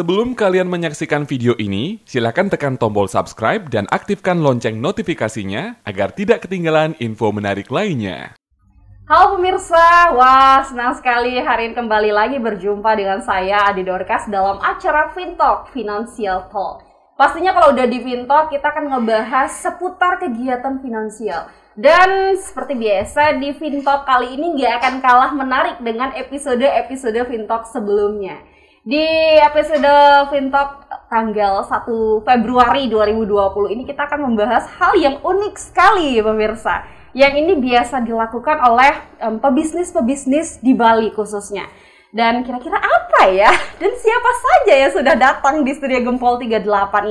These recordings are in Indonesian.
Sebelum kalian menyaksikan video ini, silakan tekan tombol subscribe dan aktifkan lonceng notifikasinya agar tidak ketinggalan info menarik lainnya. Halo pemirsa, wah senang sekali hari ini kembali lagi berjumpa dengan saya Adi Dorkas dalam acara FinTalk, Financial Talk. Pastinya kalau udah di FinTalk kita akan ngebahas seputar kegiatan finansial. Dan seperti biasa di FinTalk kali ini nggak akan kalah menarik dengan episode-episode FinTalk sebelumnya di episode Fintalk tanggal 1 Februari 2020 ini kita akan membahas hal yang unik sekali pemirsa. Yang ini biasa dilakukan oleh pebisnis-pebisnis di Bali khususnya. Dan kira-kira apa ya? Dan siapa saja yang sudah datang di Studio Gempol 38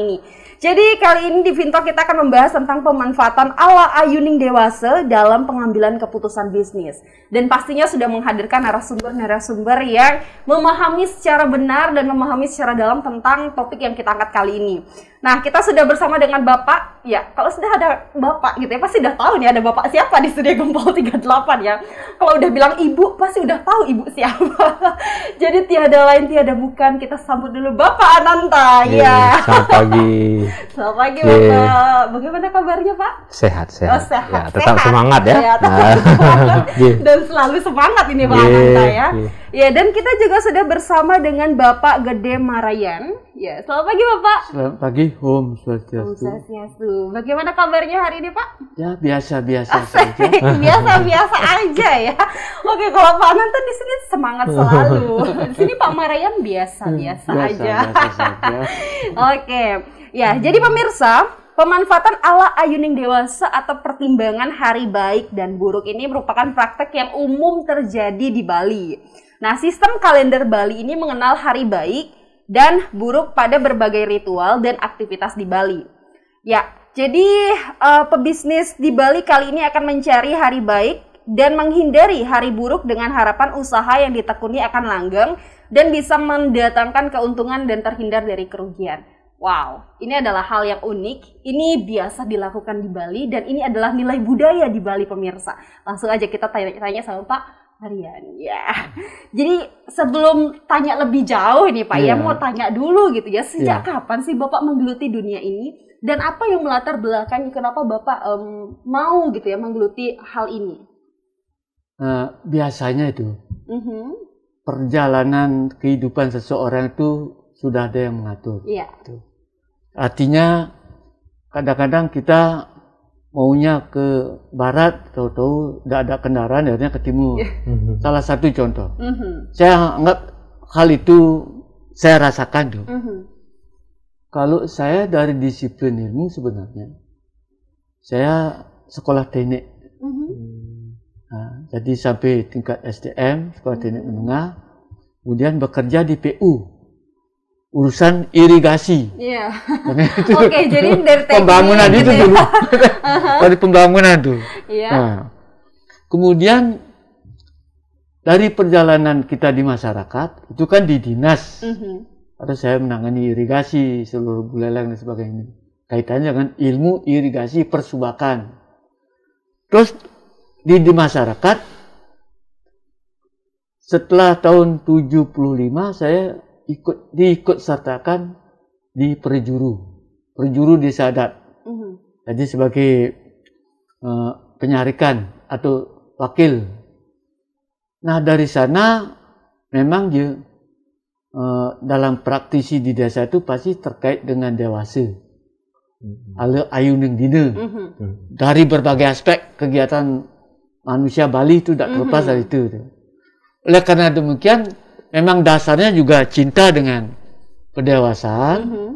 ini? Jadi kali ini di Vinto kita akan membahas tentang pemanfaatan ala ayuning dewasa dalam pengambilan keputusan bisnis. Dan pastinya sudah menghadirkan narasumber-narasumber yang memahami secara benar dan memahami secara dalam tentang topik yang kita angkat kali ini. Nah, kita sudah bersama dengan Bapak. Ya, kalau sudah ada Bapak gitu ya, pasti sudah tahu nih ada Bapak siapa di Studio Gempol 38 ya. Kalau udah bilang Ibu, pasti udah tahu Ibu siapa. Jadi tiada lain, tiada bukan. Kita sambut dulu Bapak Ananta. Yeay, ya. Selamat pagi. Selamat pagi Bapak. Bagaimana kabarnya Pak? Sehat, oh, sehat. Oh, sehat. Ya, tetap sehat. semangat ya. Sehat, ya, nah. semangat. Dan selalu semangat ini Pak yeah. Ananta ya. Ya, dan kita juga sudah bersama dengan Bapak Gede Marayan. Ya, selamat pagi Bapak. Selamat pagi, Om Swastiastu. Om Swastiastu. Bagaimana kabarnya hari ini Pak? Ya, biasa-biasa oh, saja. Biasa-biasa aja ya. Oke, kalau Pak Ananta di sini semangat selalu. Di sini Pak Marayan biasa-biasa aja. Biasa, biasa saja. Oke. Ya, hmm. jadi pemirsa, pemanfaatan ala ayuning dewasa atau pertimbangan hari baik dan buruk ini merupakan praktek yang umum terjadi di Bali. Nah, sistem kalender Bali ini mengenal hari baik dan buruk pada berbagai ritual dan aktivitas di Bali. Ya, jadi uh, pebisnis di Bali kali ini akan mencari hari baik dan menghindari hari buruk dengan harapan usaha yang ditekuni akan langgeng dan bisa mendatangkan keuntungan dan terhindar dari kerugian. Wow, ini adalah hal yang unik, ini biasa dilakukan di Bali, dan ini adalah nilai budaya di Bali pemirsa. Langsung aja kita tanya-tanya sama Pak Harian. Ya, yeah. jadi sebelum tanya lebih jauh nih Pak, yeah. ya iya. mau tanya dulu gitu ya, sejak yeah. kapan sih Bapak menggeluti dunia ini? Dan apa yang melatar belakangnya? kenapa Bapak um, mau gitu ya menggeluti hal ini? Uh, biasanya itu, uh mm-hmm. -huh. perjalanan kehidupan seseorang itu sudah ada yang mengatur. Iya. Yeah. Gitu. Artinya kadang-kadang kita maunya ke barat, tahu-tahu tidak ada kendaraan, akhirnya ke timur. Yeah. Mm-hmm. Salah satu contoh. Mm -hmm. Saya anggap hal itu saya rasakan tuh. Mm -hmm. Kalau saya dari disiplin ini sebenarnya, saya sekolah teknik. Mm -hmm. nah, jadi sampai tingkat Sdm sekolah teknik mm-hmm. menengah, kemudian bekerja di PU urusan irigasi. Iya. Yeah. Oke, okay, jadi dari pembangunan itu dulu. Iya. dari pembangunan itu, Iya. Yeah. Nah, kemudian dari perjalanan kita di masyarakat itu kan di dinas. Mm -hmm. Atau saya menangani irigasi seluruh buleleng dan sebagainya. Kaitannya dengan ilmu irigasi persubakan. Terus di, di masyarakat setelah tahun 75 saya ikut diikut sertakan di perjuru perjuru di sadat mm -hmm. jadi sebagai uh, penyarikan atau wakil nah dari sana memang dia uh, dalam praktisi di desa itu pasti terkait dengan dewasa mm mm-hmm. ayuning dina mm-hmm. dari berbagai aspek kegiatan manusia Bali itu tidak mm-hmm. terlepas mm dari itu oleh karena demikian memang dasarnya juga cinta dengan kedewasaan, mm -hmm.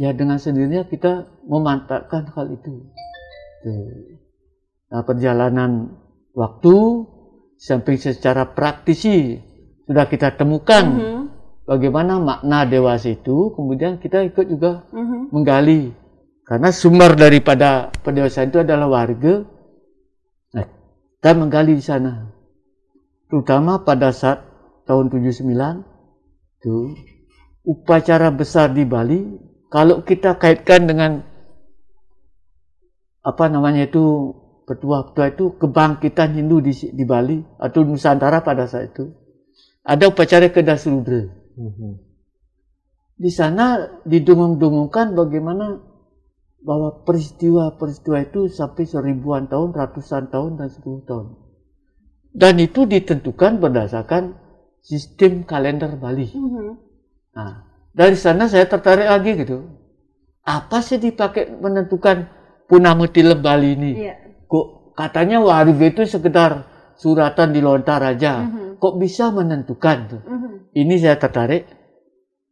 ya dengan sendirinya kita memantapkan hal itu. Nah, perjalanan waktu samping secara praktisi sudah kita temukan mm -hmm. bagaimana makna dewasa itu, kemudian kita ikut juga mm -hmm. menggali karena sumber daripada pendewasaan itu adalah warga. Nah, kita menggali di sana, terutama pada saat tahun 79 itu upacara besar di Bali kalau kita kaitkan dengan apa namanya itu petua-petua itu kebangkitan Hindu di, di Bali atau Nusantara pada saat itu ada upacara ke rudra. Mhm. Di sana didungung dungungkan bagaimana bahwa peristiwa-peristiwa itu sampai seribuan tahun, ratusan tahun, dan sepuluh tahun. Dan itu ditentukan berdasarkan sistem kalender Bali. Mm -hmm. Nah, dari sana saya tertarik lagi gitu. Apa sih dipakai menentukan punama tilem Bali ini? Yeah. Kok katanya warga itu sekedar suratan di lontar aja. Mm -hmm. Kok bisa menentukan tuh? Mm -hmm. Ini saya tertarik.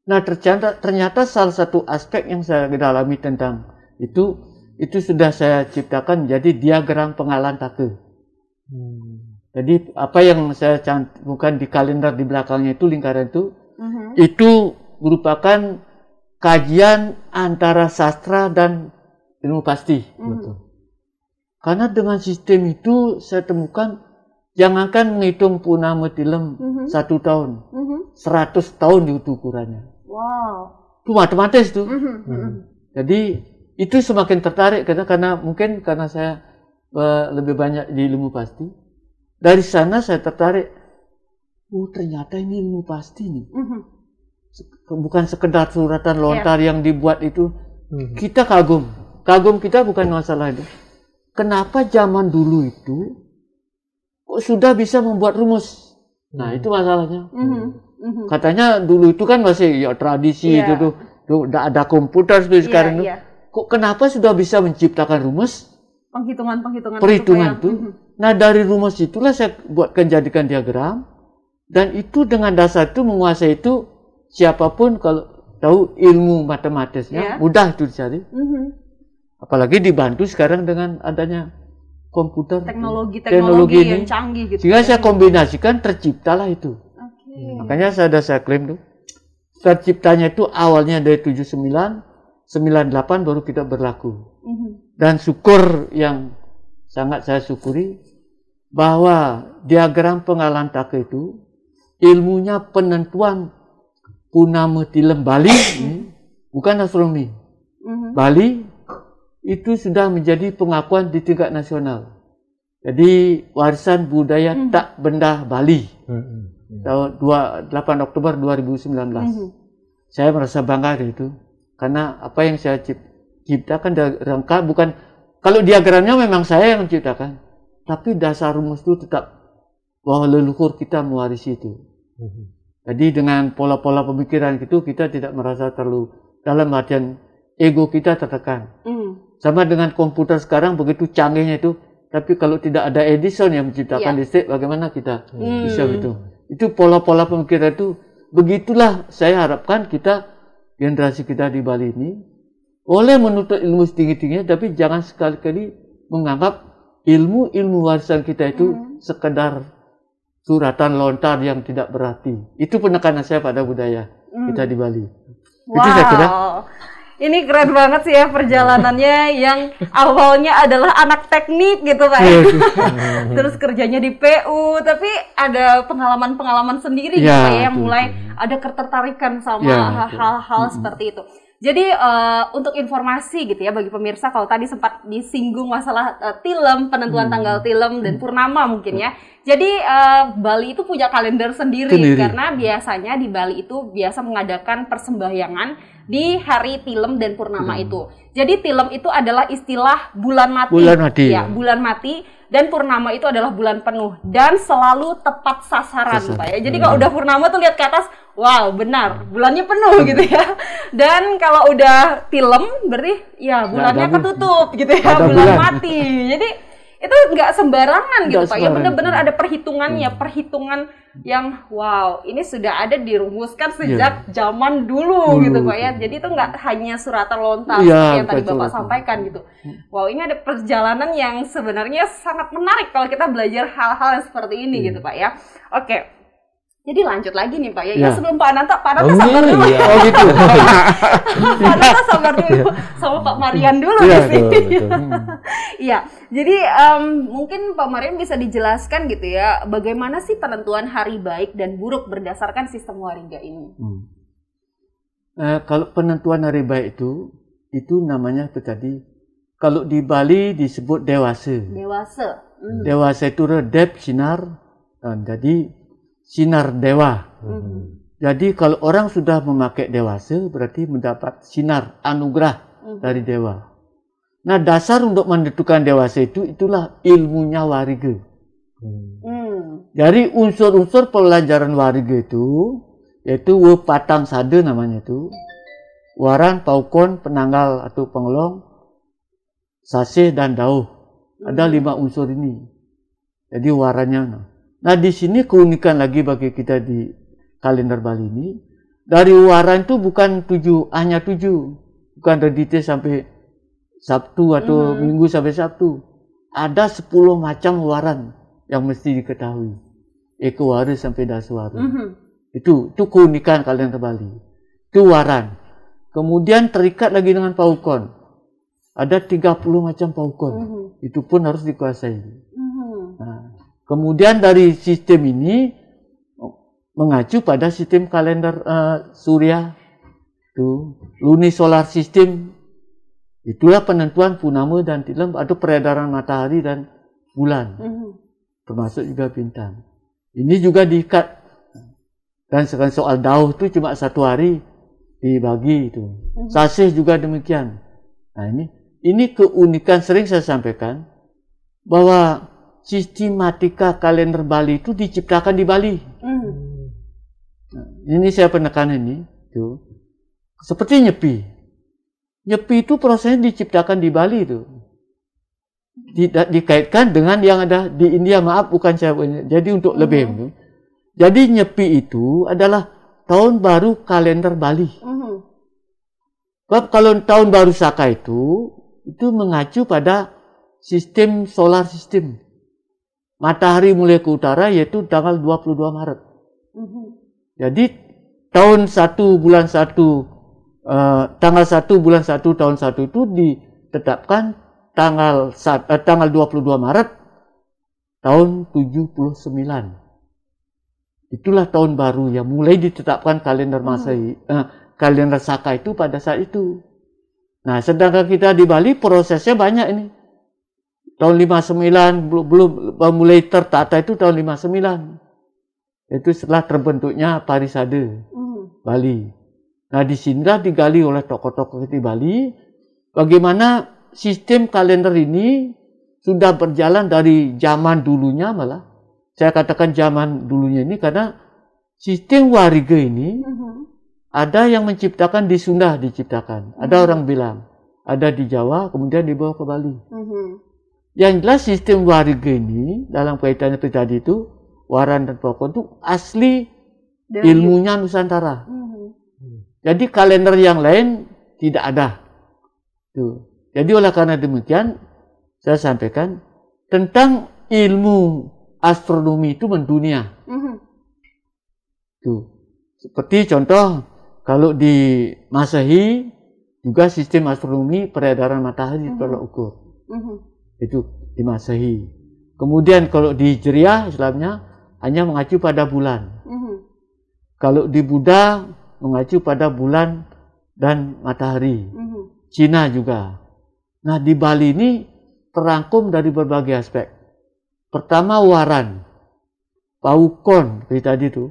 Nah ternyata, ternyata salah satu aspek yang saya dalami tentang itu itu sudah saya ciptakan jadi diagram pengalaman Hmm. Jadi apa yang saya cantumkan di kalender di belakangnya itu lingkaran itu mm-hmm. itu merupakan kajian antara sastra dan ilmu pasti. Mm-hmm. Betul. Karena dengan sistem itu saya temukan yang akan menghitung punama tilem mm-hmm. satu tahun, mm-hmm. seratus uh-huh. tahun itu ukurannya. Wow. Itu matematis tuh. Mm-hmm. mm Hmm. Mm-hmm. Jadi itu semakin tertarik karena karena mungkin karena saya uh, lebih banyak di ilmu pasti dari sana saya tertarik, oh ternyata ini ilmu pasti nih. Mm -hmm. Bukan sekedar suratan lontar yeah. yang dibuat itu. Mm -hmm. Kita kagum. Kagum kita bukan masalah itu. Kenapa zaman dulu itu kok sudah bisa membuat rumus? Nah, hmm. itu masalahnya. Hmm. Hmm. Katanya dulu itu kan masih ya tradisi yeah. itu tuh. Tuh ada komputer seperti yeah, iya, sekarang yeah. Iya. Kok kenapa sudah bisa menciptakan rumus? Penghitungan-penghitungan perhitungan itu. Mm -hmm. Nah dari rumus itulah saya buatkan jadikan diagram dan itu dengan dasar itu menguasai itu siapapun kalau tahu ilmu matematisnya yeah. mudah itu dicari. Mm -hmm. Apalagi dibantu sekarang dengan adanya komputer teknologi teknologi, teknologi yang ini. canggih gitu. Sehingga saya kombinasikan terciptalah itu. Okay. Hmm, makanya saya ada saya klaim tuh terciptanya itu awalnya dari 79 98 baru kita berlaku. Mm -hmm. Dan syukur yang sangat saya syukuri bahwa diagram pengalaman tak itu ilmunya penentuan punama di Bali hmm. bukan astronomi. Mm-hmm. Bali itu sudah menjadi pengakuan di tingkat nasional. Jadi warisan budaya mm-hmm. tak benda Bali. Mm-hmm. Tahun 8 Oktober 2019. Mm-hmm. Saya merasa bangga itu karena apa yang saya ciptakan rangka bukan kalau diagramnya memang saya yang menciptakan, tapi dasar rumus itu tetap bahwa leluhur kita mewarisi itu. Mhm. Jadi dengan pola-pola pemikiran itu kita tidak merasa terlalu dalam artian ego kita tertekan. Hmm. Sama dengan komputer sekarang begitu canggihnya itu, tapi kalau tidak ada Edison yang menciptakan yeah. listrik, bagaimana kita mm. bisa hmm. begitu? Itu pola-pola pemikiran itu begitulah saya harapkan kita generasi kita di Bali ini boleh menuntut ilmu setinggi-tingginya, tapi jangan sekali-kali menganggap ilmu-ilmu warisan kita itu hmm. sekedar suratan lontar yang tidak berarti. Itu penekanan saya pada budaya hmm. kita di Bali. Wow. Itu saya kira ini keren banget sih ya perjalanannya yang awalnya adalah anak teknik gitu pak Yes. Iya. Terus kerjanya di PU, tapi ada pengalaman-pengalaman sendiri ya, gitu iya, ya yang mulai ada ketertarikan sama iya, hal-hal ya, hal -hal seperti itu. Jadi uh, untuk informasi gitu ya bagi pemirsa kalau tadi sempat disinggung masalah uh, tilem, penentuan hmm. tanggal tilem dan hmm. purnama mungkin ya. Hmm. Jadi uh, Bali itu punya kalender sendiri Sendiri. karena biasanya di Bali itu biasa mengadakan persembahyangan di hari tilem dan purnama hmm. itu. Jadi tilem itu adalah istilah bulan mati. Bulan mati. Ya, bulan mati dan purnama itu adalah bulan penuh dan selalu tepat sasaran, Sasar. Pak ya. Jadi hmm. kalau udah purnama tuh lihat ke atas wow benar hmm. bulannya penuh hmm. gitu ya dan kalau udah film berarti ya bulannya ketutup gitu ya bulan, bulan mati jadi itu nggak sembarangan gitu sembarangan. pak ya benar-benar ada perhitungannya hmm. perhitungan yang wow ini sudah ada dirumuskan iya. sejak yeah. zaman dulu, dulu gitu pak ya jadi itu nggak hanya suratan lontar yeah, iya, yang tadi bapak sampaikan gitu hmm. wow ini ada perjalanan yang sebenarnya sangat menarik kalau kita belajar hal-hal yang seperti ini hmm. gitu pak ya oke okay. Jadi lanjut lagi nih Pak ya. ya. Ya, sebelum Pak Ananta, Pak Ananta oh, sabar iya. dulu. Oh gitu. Pak Ananta sabar dulu iya. sama Pak Marian dulu ya, di sini. Hmm. Iya. Jadi um, mungkin Pak Marian bisa dijelaskan gitu ya, bagaimana sih penentuan hari baik dan buruk berdasarkan sistem waringga ini? Hmm. Eh, kalau penentuan hari baik itu itu namanya tadi kalau di Bali disebut dewasa. Dewasa. Hmm. Dewasa itu redep sinar. jadi sinar dewa. Hmm. Jadi kalau orang sudah memakai dewasa berarti mendapat sinar anugerah hmm. dari dewa. Nah dasar untuk menentukan dewasa itu itulah ilmunya wariga. Mm. Jadi unsur-unsur pelajaran wariga itu yaitu wepatang sade namanya itu waran paukon penanggal atau pengelong sasih dan dauh ada mm-hmm. lima unsur ini jadi warannya nah. Nah, di sini keunikan lagi bagi kita di kalender Bali ini. Dari Waran itu bukan tujuh, hanya tujuh. Bukan dari detail sampai Sabtu atau hmm. Minggu sampai Sabtu. Ada sepuluh macam waran yang mesti diketahui. Eko Waru sampai Daswaru. Hmm. Itu, itu keunikan kalender Bali. Itu waran. Kemudian terikat lagi dengan paukon. Ada tiga puluh macam paukon. Hmm. Itu pun harus dikuasai. Hmm. Nah, Kemudian dari sistem ini oh, mengacu pada sistem kalender uh, surya itu solar sistem itulah penentuan punama dan tilam atau peredaran matahari dan bulan mm-hmm. termasuk juga bintang ini juga diikat dan sekarang soal dauh itu cuma satu hari dibagi itu mm-hmm. sasih juga demikian nah ini ini keunikan sering saya sampaikan bahwa sistematika kalender Bali itu diciptakan di Bali. Hmm. ini saya penekan ini. Tuh. Seperti nyepi. Nyepi itu prosesnya diciptakan di Bali itu. Tidak dikaitkan dengan yang ada di India. Maaf, bukan saya. Jadi untuk hmm. lebih. Itu. Jadi nyepi itu adalah tahun baru kalender Bali. Hmm. kalau tahun baru Saka itu, itu mengacu pada sistem solar system matahari mulai ke utara yaitu tanggal 22 Maret. Mm-hmm. Jadi tahun 1 bulan 1 uh, eh, tanggal 1 bulan 1 tahun 1 itu ditetapkan tanggal uh, tanggal 22 Maret tahun 79. Itulah tahun baru yang mulai ditetapkan kalender mm-hmm. Masehi. Mm kalender Saka itu pada saat itu. Nah, sedangkan kita di Bali prosesnya banyak ini tahun 59 belum, belum mulai tertata itu tahun 59. Itu setelah terbentuknya Parisade hmm. Bali. Nah, disinilah digali oleh tokoh-tokoh di Bali bagaimana sistem kalender ini sudah berjalan dari zaman dulunya malah. Saya katakan zaman dulunya ini karena sistem wariga ini uh ada yang menciptakan di Sunda diciptakan. Uh Ada hmm. orang bilang, ada di Jawa kemudian dibawa ke Bali. Uh yang jelas sistem warga ini dalam kaitannya terjadi itu Waran dan pokok itu asli Dari ilmunya Nusantara. Hmm. Jadi kalender yang lain tidak ada. Tuh. Jadi oleh karena demikian saya sampaikan tentang ilmu astronomi itu mendunia. Mm-hmm. Tuh. Seperti contoh kalau di Masehi juga sistem astronomi peredaran matahari mm-hmm. tolak ukur. Mm-hmm itu di Masehi. Kemudian kalau di Hijriah Islamnya hanya mengacu pada bulan. Mm Kalau di Buddha mengacu pada bulan dan matahari. Mm Cina juga. Nah di Bali ini terangkum dari berbagai aspek. Pertama waran, paukon seperti tadi itu,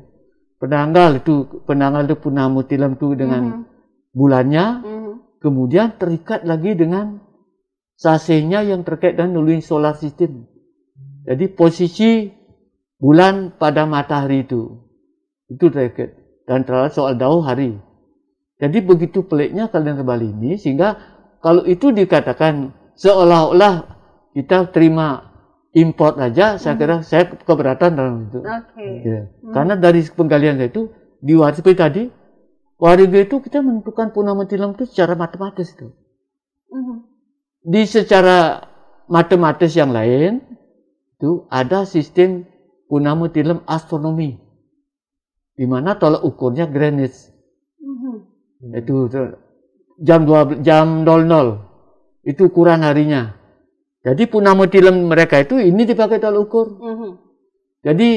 penanggal itu penanggal itu tilam itu dengan mm bulannya. Mm Kemudian terikat lagi dengan sasenya yang terkait dengan nuluin solar system. Jadi posisi bulan pada matahari itu. Itu terkait. Dan terhadap soal dauh hari. Jadi begitu peliknya kalian Bali ini sehingga kalau itu dikatakan seolah-olah kita terima import aja, hmm. saya kira saya keberatan dalam itu. Okay. Ya. Hmm. Karena dari penggalian saya itu di seperti tadi waris itu kita menentukan purnama tilam itu secara matematis itu. Hmm di secara matematis yang lain itu ada sistem tilam astronomi di mana tolak ukurnya Greenwich mm-hmm. itu jam dua jam 00 itu ukuran harinya jadi punamu tilam mereka itu ini dipakai tolak ukur mm-hmm. jadi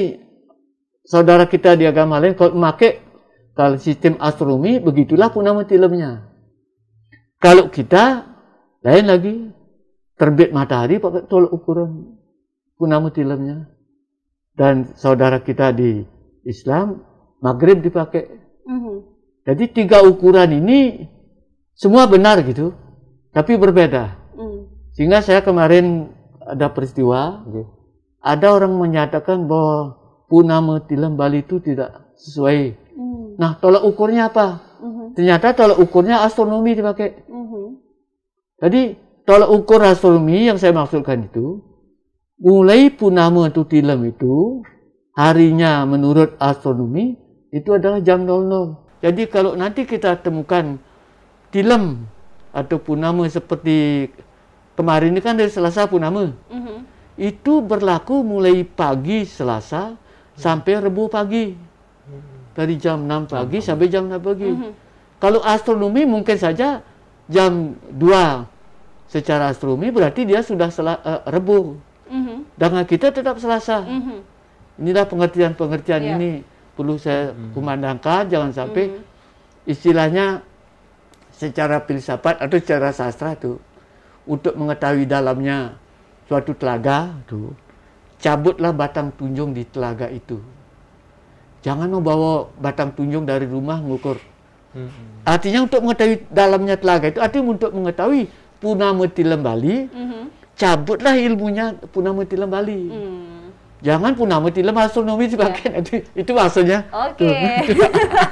saudara kita di agama lain kalau memakai kalau sistem astronomi begitulah punamu tilamnya kalau kita lain lagi, terbit matahari pakai tolak ukuran punamu tilamnya. Dan saudara kita di Islam, maghrib dipakai. Mm -hmm. Jadi tiga ukuran ini semua benar gitu, tapi berbeda. Mm. Sehingga saya kemarin ada peristiwa, okay. ada orang menyatakan bahwa punamu tilam Bali itu tidak sesuai. Mm. Nah, tolak ukurnya apa? -hmm. Ternyata tolak ukurnya astronomi dipakai. Jadi tolak ukur astronomi yang saya maksudkan itu mulai punama tutilem itu harinya menurut astronomi itu adalah jam 00. Jadi kalau nanti kita temukan tilem atau punama seperti kemarin ini kan dari Selasa punama. Mm -hmm. Itu berlaku mulai pagi Selasa sampai Rebu pagi. Dari jam 6 pagi sampai jam 6 pagi. Mm -hmm. Kalau astronomi mungkin saja jam 2 secara astronomi berarti dia sudah sela, uh, rebu. Mm -hmm. Dengan kita tetap Selasa. Mm -hmm. Inilah pengertian-pengertian yeah. ini perlu saya mhm. kumandangkan jangan sampai mm -hmm. istilahnya secara filsafat atau secara sastra itu untuk mengetahui dalamnya suatu telaga tuh cabutlah batang tunjung di telaga itu. Jangan membawa batang tunjung dari rumah mengukur. hmm Artinya untuk mengetahui dalamnya telaga itu artinya untuk mengetahui punama tilembali, mm-hmm. cabutlah ilmunya punama tilembali. Mm. Jangan punama tilem astronomi sebagainya. Yeah. Kan, itu maksudnya. Oke. Okay.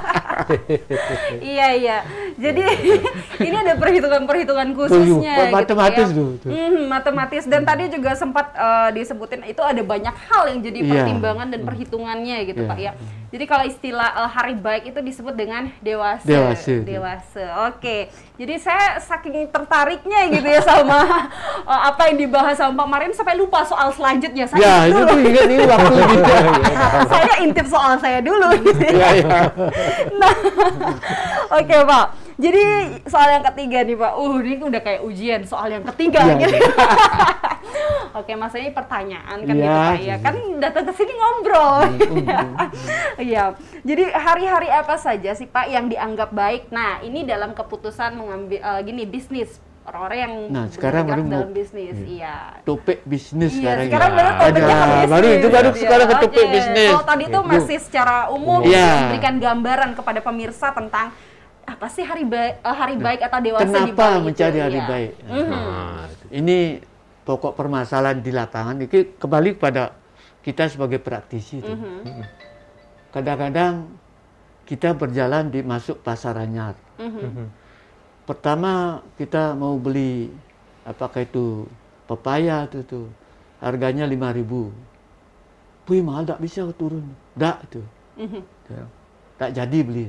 iya iya. Jadi iya, iya. ini ada perhitungan-perhitungan khususnya. Iya. Gitu matematis gitu ya. tuh. Hmm, matematis dan mm-hmm. tadi juga sempat uh, disebutin itu ada banyak hal yang jadi pertimbangan dan mm-hmm. perhitungannya gitu yeah. Pak ya. Jadi kalau istilah uh, hari baik itu disebut dengan dewasa. Dewasa. Dewasa. Oke. Okay. Jadi saya saking tertariknya gitu ya sama uh, apa yang dibahas sama Pak Marim sampai lupa soal selanjutnya. Saya ya, itu ingat ini waktu saya intip soal saya dulu gitu. iya. ya. Oke okay, Pak. Jadi soal yang ketiga nih Pak. Uh ini udah kayak ujian soal yang ketiga yeah. Iya. gitu. Oke, Oke, maksudnya pertanyaan kan yeah, gitu iya, Pak ya. Iya, kan datang ke sini ngobrol. Ya. Iya. Jadi hari-hari apa saja sih Pak yang dianggap baik? Nah, ini dalam keputusan mengambil uh, gini bisnis orang-orang yang nah sekarang baru dalam bisnis iya, iya. topik bisnis iya, sekarang, sekarang baru topik bisnis. baru itu baru iya. sekarang ke topik bisnis kalau tadi itu masih secara umum iya. memberikan gambaran kepada pemirsa tentang apa sih hari baik eh, hari nah, baik atau dewasa kenapa di Bali mencari hari iya. baik mhm. nah, ini pokok permasalahan di lapangan ini kembali kepada kita sebagai praktisi mm-hmm. kadang-kadang kita berjalan di masuk pasar anyar mm-hmm. pertama kita mau beli apakah itu pepaya itu tuh harganya lima ribu puy mahal tak bisa turun tak itu mhm. ya. tak jadi beli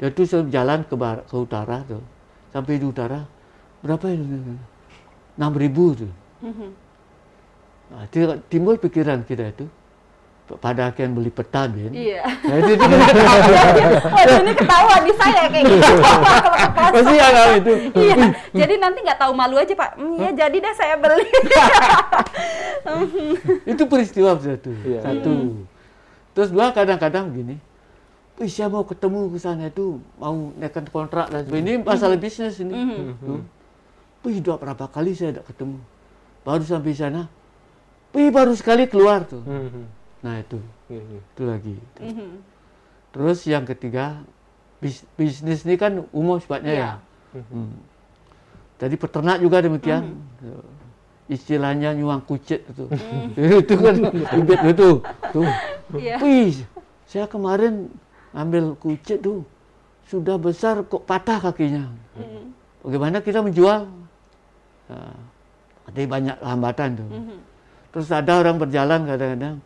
dia tuh jalan ke bar- ke utara tuh sampai di utara berapa itu enam ribu tuh mhm. nah, timbul pikiran kita itu pada akhirnya beli Ben. Iya. Nah, ini ketahuan di saya kayak gitu. Pasti ya kalau itu. iya. Jadi nanti nggak tahu malu aja Pak. Iya jadi dah saya beli. itu peristiwa satu. Iya. Satu. Hmm. Terus dua kadang-kadang begini. Wih, saya mau ketemu ke sana itu mau naikkan kontrak dan sebagainya. Ini hmm. masalah bisnis ini. Hmm. Wih, dua berapa kali saya tidak ketemu. Baru sampai sana. Wih, baru sekali keluar tuh. Nah itu, mm-hmm. itu lagi. Mm -hmm. Terus yang ketiga bis, bisnis ini kan umum sifatnya iya. ya. ya. Mm -hmm. Jadi peternak juga demikian. Mm -hmm. Istilahnya nyuang kucit itu, mm. itu kan bibit itu. Tuh, yeah. Wih, saya kemarin ambil kucit tuh sudah besar kok patah kakinya. Mm. Bagaimana kita menjual? Nah, ada banyak hambatan tuh. Mm -hmm. Terus ada orang berjalan kadang-kadang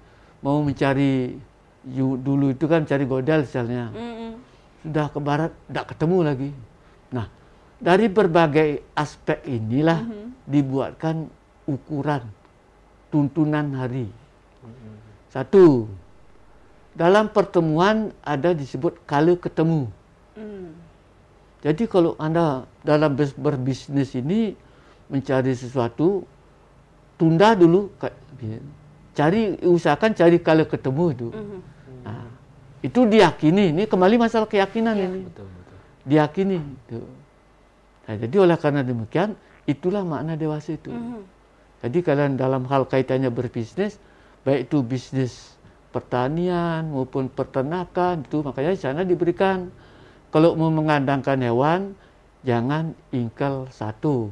mau mencari dulu itu kan cari godal misalnya. Mm -hmm. Sudah ke barat, tidak ketemu lagi. Nah, dari berbagai aspek inilah mm -hmm. dibuatkan ukuran tuntunan hari. Mm-hmm. Satu, dalam pertemuan ada disebut kalau ketemu. Mm. Jadi kalau Anda dalam berbisnis ini mencari sesuatu, tunda dulu cari usahakan cari kalau ketemu itu. Mm-hmm. Nah, itu diyakini. Ini kembali masalah keyakinan ya. ini. Betul, betul. Diyakini itu. Nah, jadi oleh karena demikian itulah makna dewasa itu. Mm-hmm. Jadi kalian dalam hal kaitannya berbisnis, baik itu bisnis pertanian maupun peternakan itu makanya di sana diberikan kalau mau mengandangkan hewan jangan ingkel satu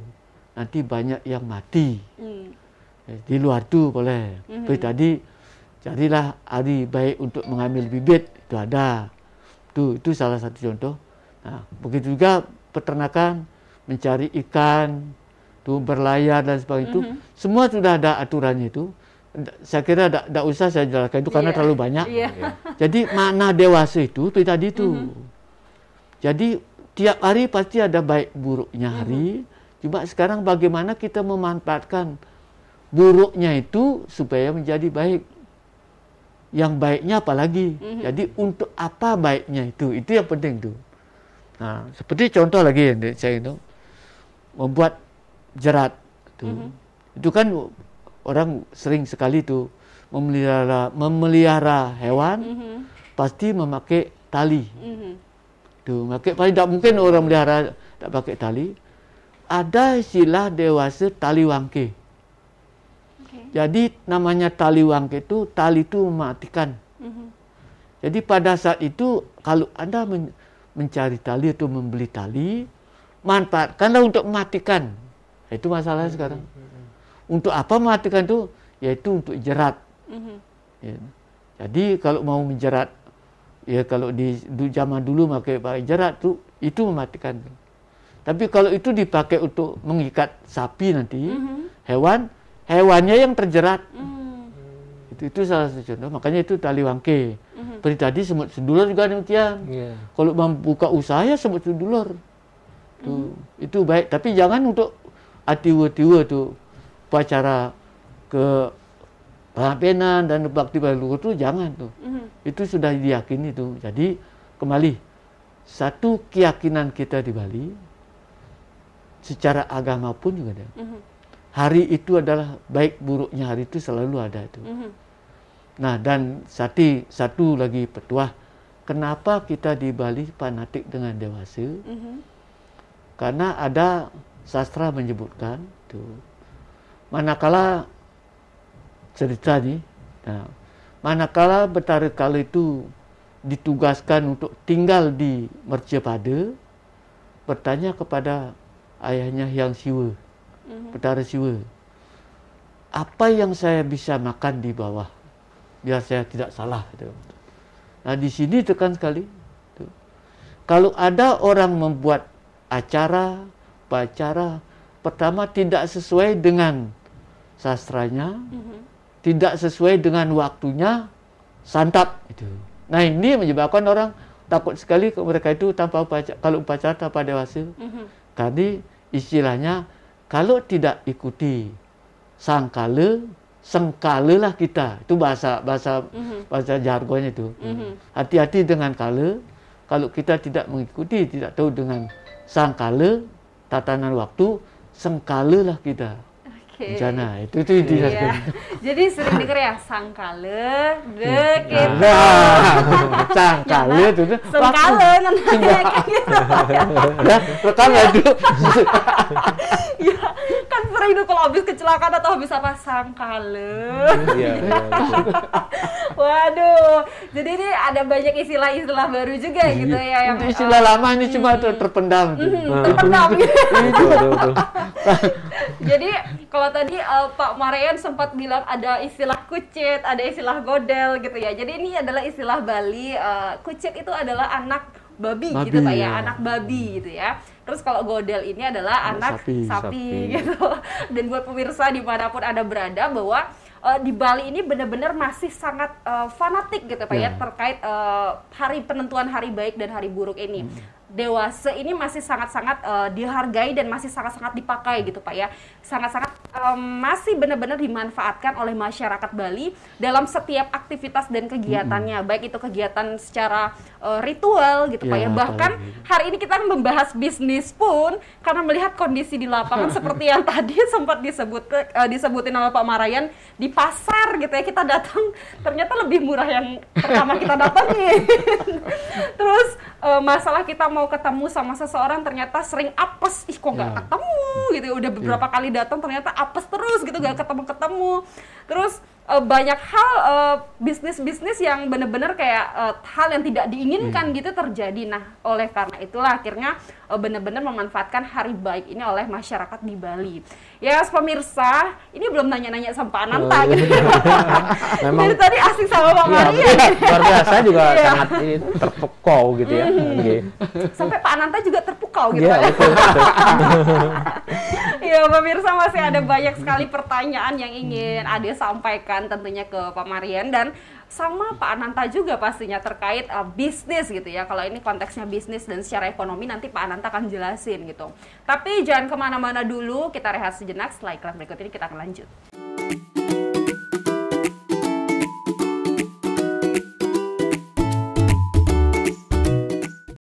nanti banyak yang mati. Mm Eh, di luar itu boleh. Mm-hmm. tadi carilah hari baik untuk mengambil bibit itu ada. Itu itu salah satu contoh. Nah, begitu juga peternakan mencari ikan, tuh berlayar dan sebagainya mm-hmm. semua sudah ada aturannya itu saya kira tidak usah saya jelaskan itu karena iya. terlalu banyak. Yeah. Iya. Jadi makna dewasa itu itu tadi itu. Mm -hmm. Jadi tiap hari pasti ada baik buruknya hari. Mm -hmm. Cuma sekarang bagaimana kita memanfaatkan buruknya itu supaya menjadi baik. Yang baiknya apalagi. Mm-hmm. Jadi untuk apa baiknya itu? Itu yang penting tuh. Nah, seperti contoh lagi yang saya itu membuat jerat tuh. Mm-hmm. Itu kan orang sering sekali tuh memelihara memelihara hewan mm-hmm. pasti memakai tali. Mm-hmm. Tuh, memakai paling tidak mungkin orang melihara tak pakai tali. Ada istilah dewasa tali wangke. Jadi namanya tali wangke itu tali itu mematikan. Mm -hmm. Jadi pada saat itu kalau Anda men mencari tali atau membeli tali, manfaatkanlah untuk mematikan. Itu masalahnya sekarang. Mm -hmm. Untuk apa mematikan itu? Yaitu untuk jerat. Mm -hmm. ya. Jadi kalau mau menjerat, ya kalau di, di zaman dulu pakai pakai jerat tuh itu mematikan. Tapi kalau itu dipakai untuk mengikat sapi nanti, mm -hmm. hewan hewannya yang terjerat. Hmm. Itu itu salah satu contoh. Makanya itu tali wangke. Hmm. Seperti tadi semut sedulur juga demikian. Yeah. Kalau membuka usaha ya semut sedulur. Itu, hmm. itu baik. Tapi jangan untuk atiwa-tiwa tuh upacara ke pengapenan dan bakti baluhur itu jangan tuh. Hmm. Itu sudah diyakini tuh. Jadi kembali satu keyakinan kita di Bali secara agama pun juga ada. Mm -hmm hari itu adalah baik buruknya hari itu selalu ada itu. Mm -hmm. Nah dan satu satu lagi petua kenapa kita di Bali fanatik dengan dewasa? Mm -hmm. Karena ada sastra menyebutkan itu manakala cerita ni, nah, manakala betara kala itu ditugaskan untuk tinggal di Mercepada, bertanya kepada ayahnya yang siwa hmm petara siwa. Apa yang saya bisa makan di bawah biar saya tidak salah. Nah di sini tekan sekali. Kalau ada orang membuat acara, pacara, pertama tidak sesuai dengan sastranya, mm-hmm. tidak sesuai dengan waktunya, santap. Itu. Nah ini menyebabkan orang takut sekali mereka itu tanpa upacara, kalau upacara tanpa dewasa. Mm-hmm. Tadi istilahnya kalau tidak ikuti sangkala, sengkalalah kita. Itu bahasa bahasa mm-hmm. bahasa jargonnya itu. Mm-hmm. Hati-hati dengan kala. Kalau kita tidak mengikuti, tidak tahu dengan sangkala, tatanan waktu, sengkalalah kita okay. bencana itu itu intinya iya. jadi sering denger ya sangkale deket iya. nah sangkale nah, itu tuh sangkale nanti gitu ya rekam ya itu ya ngapain itu kalau habis kecelakaan atau habis apa sangkal iya, iya, waduh jadi ini ada banyak istilah-istilah baru juga iya. gitu ya yang istilah eh, lama ini hmm. cuma terpendam hmm, ah. terpendam jadi kalau tadi eh, Pak Marian sempat bilang ada istilah kucit ada istilah godel gitu ya jadi ini adalah istilah Bali uh, kucit itu adalah anak babi, gitu pak ya anak babi gitu ya Terus kalau godel ini adalah Ada anak sapi, sapi, sapi gitu. Dan buat pemirsa dimanapun Anda berada bahwa uh, di Bali ini benar-benar masih sangat uh, fanatik gitu Pak yeah. ya terkait uh, hari penentuan hari baik dan hari buruk ini. Hmm. Dewasa ini masih sangat-sangat uh, dihargai dan masih sangat-sangat dipakai gitu Pak ya. Sangat-sangat um, masih benar-benar dimanfaatkan oleh masyarakat Bali dalam setiap aktivitas dan kegiatannya, mm-hmm. baik itu kegiatan secara uh, ritual gitu yeah, Pak iya, ya. Bahkan hari ini kita membahas bisnis pun karena melihat kondisi di lapangan seperti yang tadi sempat disebut uh, disebutin oleh Pak Marayan di pasar gitu ya. Kita datang ternyata lebih murah yang pertama kita datangi. Terus uh, masalah kita mau ketemu sama seseorang ternyata sering apes, ih kok nggak yeah. ketemu gitu. Ya? Udah beberapa yeah. kali datang ternyata apes terus gitu gak ketemu-ketemu terus uh, banyak hal eh, bisnis-bisnis uh, yang bener-bener kayak uh, hal yang tidak diinginkan hmm. gitu terjadi. Nah, oleh karena itulah akhirnya uh, bener-bener memanfaatkan hari baik ini oleh masyarakat di Bali. Yes, ya, pemirsa, ini belum nanya-nanya sama Pak oh, Nanta iya. gitu. Memang, Dari tadi asik sama Pak Maria. Ya, luar biasa juga iya. sangat terpukau gitu ya. Mm-hmm. Okay. Sampai Pak Ananta juga terpukau gitu. Iya, yeah, betul. Iya, pemirsa masih ada banyak sekali pertanyaan yang ingin Ade sampaikan tentunya ke Pak Marian dan sama Pak Ananta juga pastinya terkait uh, bisnis gitu ya. Kalau ini konteksnya bisnis dan secara ekonomi nanti Pak Ananta akan jelasin gitu. Tapi jangan kemana-mana dulu, kita rehat sejenak. Setelah iklan berikut ini kita akan lanjut.